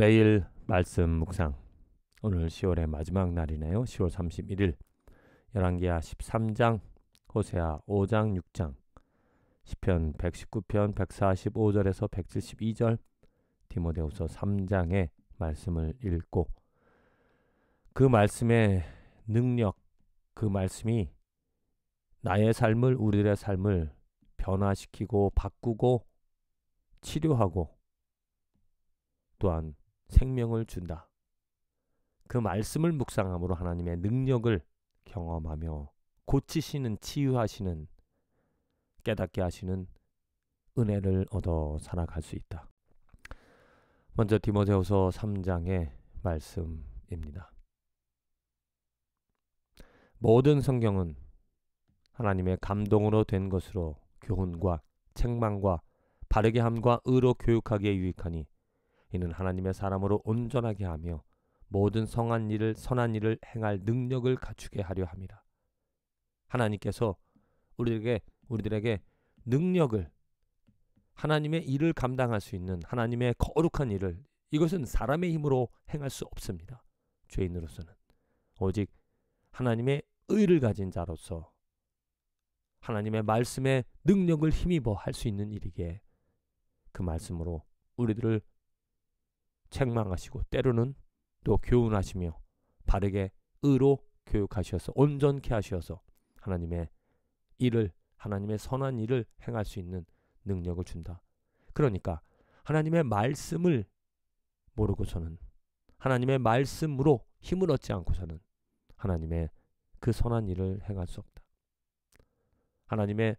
매일 말씀 묵상 오늘 10월의 마지막 날이네요. 10월 31일 열왕기하 13장 호세아 5장 6장 시편 119편 145절에서 172절 디모데후서 3장의 말씀을 읽고 그 말씀의 능력 그 말씀이 나의 삶을 우리들의 삶을 변화시키고 바꾸고 치료하고 또한 생명을 준다. 그 말씀을 묵상함으로 하나님의 능력을 경험하며 고치시는, 치유하시는, 깨닫게 하시는 은혜를 얻어 살아갈 수 있다. 먼저 디모데후서 3장의 말씀입니다. 모든 성경은 하나님의 감동으로 된 것으로 교훈과 책망과 바르게 함과 의로 교육하기에 유익하니 이는 하나님의 사람으로 온전하게 하며 모든 성한 일을 선한 일을 행할 능력을 갖추게 하려 합니다. 하나님께서 우리에게 우리들에게 능력을 하나님의 일을 감당할 수 있는 하나님의 거룩한 일을 이것은 사람의 힘으로 행할 수 없습니다. 죄인으로서는 오직 하나님의 의를 가진 자로서 하나님의 말씀의 능력을 힘입어 할 수 있는 일이기에 그 말씀으로 우리들을 책망하시고 때로는 또 교훈하시며 바르게 의로 교육하셔서 온전케 하셔서 하나님의 일을 하나님의 선한 일을 행할 수 있는 능력을 준다. 그러니까 하나님의 말씀을 모르고서는 하나님의 말씀으로 힘을 얻지 않고서는 하나님의 그 선한 일을 행할 수 없다. 하나님의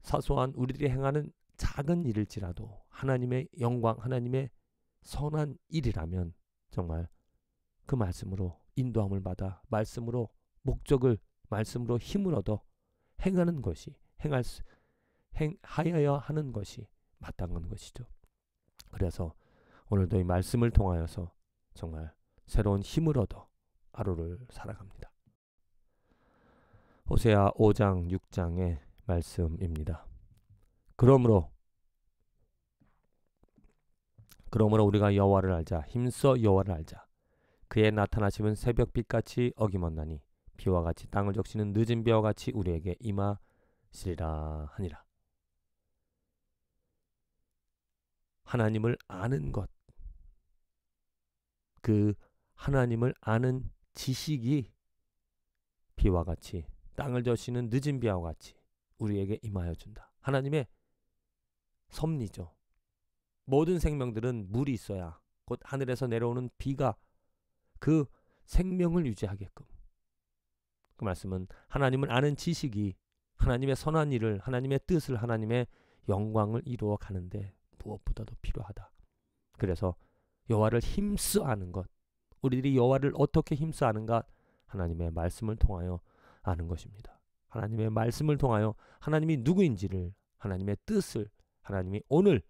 사소한 우리들이 행하는 작은 일일지라도 하나님의 영광, 하나님의 선한 일이라면 정말 그 말씀으로 인도함을 받아 말씀으로 목적을 말씀으로 힘을 얻어 행하는 것이 행할 수, 행하여야 하는 것이 마땅한 것이죠. 그래서 오늘도 이 말씀을 통하여서 정말 새로운 힘을 얻어 하루를 살아갑니다. 호세아 5장 6장의 말씀입니다. 그러므로 그러므로 우리가 여호와를 알자 힘써 여호와를 알자 그의 나타나심은 새벽빛같이 어김없나니 비와 같이 땅을 적시는 늦은 비와 같이 우리에게 임하시리라 하니라 하나님을 아는 것그 하나님을 아는 지식이 비와 같이 땅을 적시는 늦은 비와 같이 우리에게 임하여 준다. 하나님의 섭리죠. 모든 생명들은 물이 있어야 곧 하늘에서 내려오는 비가 그 생명을 유지하게끔. 그 말씀은 하나님을 아는 지식이 하나님의 선한 일을, 하나님의 뜻을, 하나님의 영광을 이루어 가는데 무엇보다도 필요하다. 그래서 여호와를 힘써 아는 것, 우리들이 여호와를 어떻게 힘써 아는가 하나님의 말씀을 통하여 아는 것입니다. 하나님의 말씀을 통하여 하나님이 누구인지를, 하나님의 뜻을, 하나님이 오늘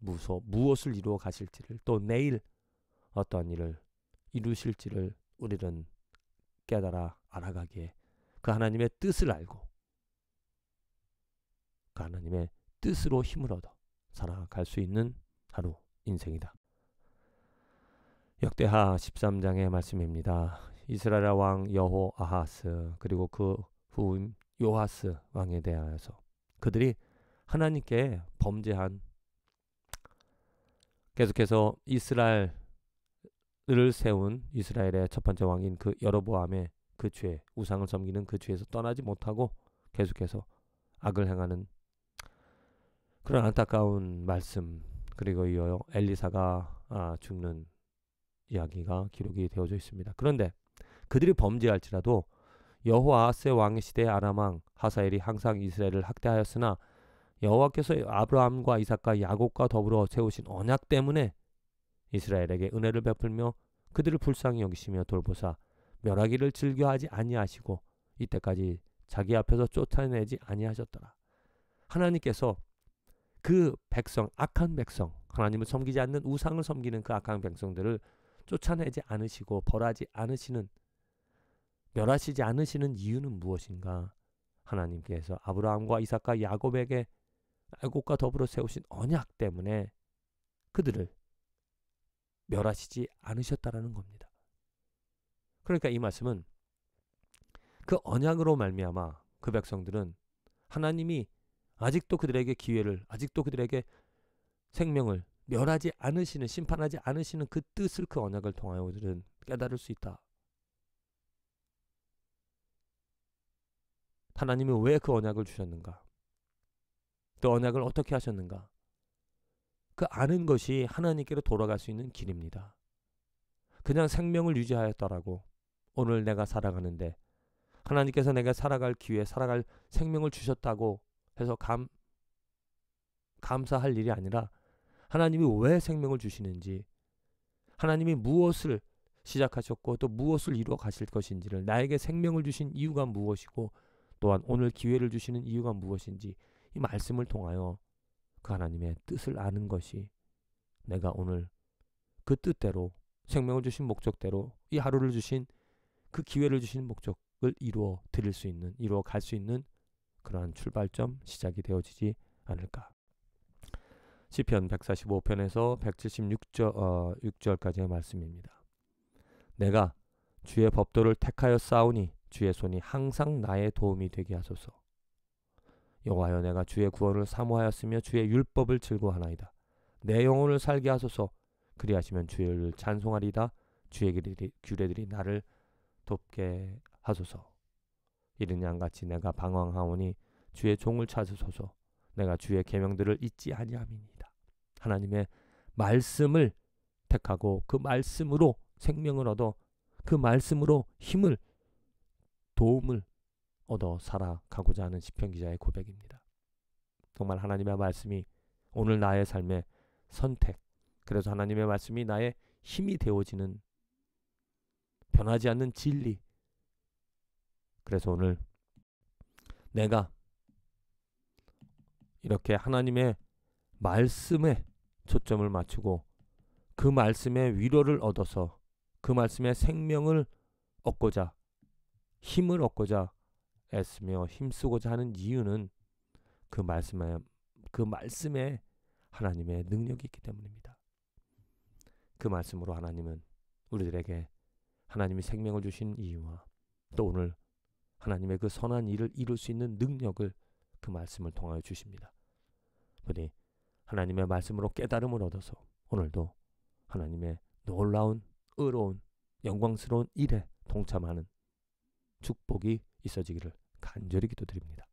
무소, 무엇을 이루어 가실지를 또 내일 어떠한 일을 이루실지를 우리는 깨달아 알아가기에 그 하나님의 뜻을 알고 그 하나님의 뜻으로 힘을 얻어 살아갈 수 있는 하루 인생이다. 역대하 13장의 말씀입니다. 이스라엘 왕 여호 아하스 그리고 그 후임 요하스 왕에 대하여서 그들이 하나님께 범죄한 계속해서 이스라엘을 세운 이스라엘의 첫 번째 왕인 그 여로보암의 그 죄, 우상을 섬기는 그 죄에서 떠나지 못하고 계속해서 악을 행하는 그런 안타까운 말씀 그리고 이어 엘리사가 아, 죽는 이야기가 기록이 되어져 있습니다. 그런데 그들이 범죄할지라도 여호아하스의 와 왕의 시대 아람 왕 하사엘이 항상 이스라엘을 학대하였으나 여호와께서 아브라함과 이삭과 야곱과 더불어 세우신 언약 때문에 이스라엘에게 은혜를 베풀며 그들을 불쌍히 여기시며 돌보사 멸하기를 즐겨하지 아니하시고 이때까지 자기 앞에서 쫓아내지 아니하셨더라. 하나님께서 그 백성 악한 백성 하나님을 섬기지 않는 우상을 섬기는 그 악한 백성들을 쫓아내지 않으시고 벌하지 않으시는 멸하시지 않으시는 이유는 무엇인가? 하나님께서 아브라함과 이삭과 야곱에게 애국과 더불어 세우신 언약 때문에 그들을 멸하시지 않으셨다라는 겁니다. 그러니까 이 말씀은 그 언약으로 말미암아 그 백성들은 하나님이 아직도 그들에게 기회를 아직도 그들에게 생명을 멸하지 않으시는 심판하지 않으시는 그 뜻을 그 언약을 통하여 우리는 깨달을 수 있다. 하나님이 왜 그 언약을 주셨는가? 또 언약을 어떻게 하셨는가? 그 아는 것이 하나님께로 돌아갈 수 있는 길입니다. 그냥 생명을 유지하였다라고 오늘 내가 살아가는데 하나님께서 내가 살아갈 기회, 살아갈 생명을 주셨다고 해서 감 감사할 일이 아니라 하나님이 왜 생명을 주시는지 하나님이 무엇을 시작하셨고 또 무엇을 이루어 가실 것인지를 나에게 생명을 주신 이유가 무엇이고 또한 오늘 기회를 주시는 이유가 무엇인지 이 말씀을 통하여 그 하나님의 뜻을 아는 것이 내가 오늘 그 뜻대로 생명을 주신 목적대로 이 하루를 주신 그 기회를 주신 목적을 이루어 드릴 수 있는 이루어 갈 수 있는 그러한 출발점 시작이 되어지지 않을까. 시편 145편에서 176절 어, 6절까지의 말씀입니다. 내가 주의 법도를 택하여 싸우니 주의 손이 항상 나의 도움이 되게 하소서. 여호와여 내가 주의 구원을 사모하였으며 주의 율법을 즐거워하나이다. 내 영혼을 살게 하소서. 그리하시면 주를 찬송하리다. 주의 규례들이 나를 돕게 하소서. 이른 양같이 내가 방황하오니 주의 종을 찾으소서. 내가 주의 계명들을 잊지 아니함이니이다. 하나님의 말씀을 택하고 그 말씀으로 생명을 얻어 그 말씀으로 힘을 도움을 얻어 살아가고자 하는 시편 기자의 고백입니다. 정말 하나님의 말씀이 오늘 나의 삶의 선택, 그래서 하나님의 말씀이 나의 힘이 되어지는 변하지 않는 진리. 그래서 오늘 내가 이렇게 하나님의 말씀에 초점을 맞추고 그 말씀의 위로를 얻어서 그 말씀의 생명을 얻고자 힘을 얻고자 애쓰며 힘쓰고자 하는 이유는 그 말씀에 그 말씀에 하나님의 능력이 있기 때문입니다. 그 말씀으로 하나님은 우리들에게 하나님이 생명을 주신 이유와 또 오늘 하나님의 그 선한 일을 이룰 수 있는 능력을 그 말씀을 통하여 주십니다. 부디 하나님의 말씀으로 깨달음을 얻어서 오늘도 하나님의 놀라운, 의로운, 영광스러운 일에 동참하는 축복이 있어지기를 간절히 기도드립니다.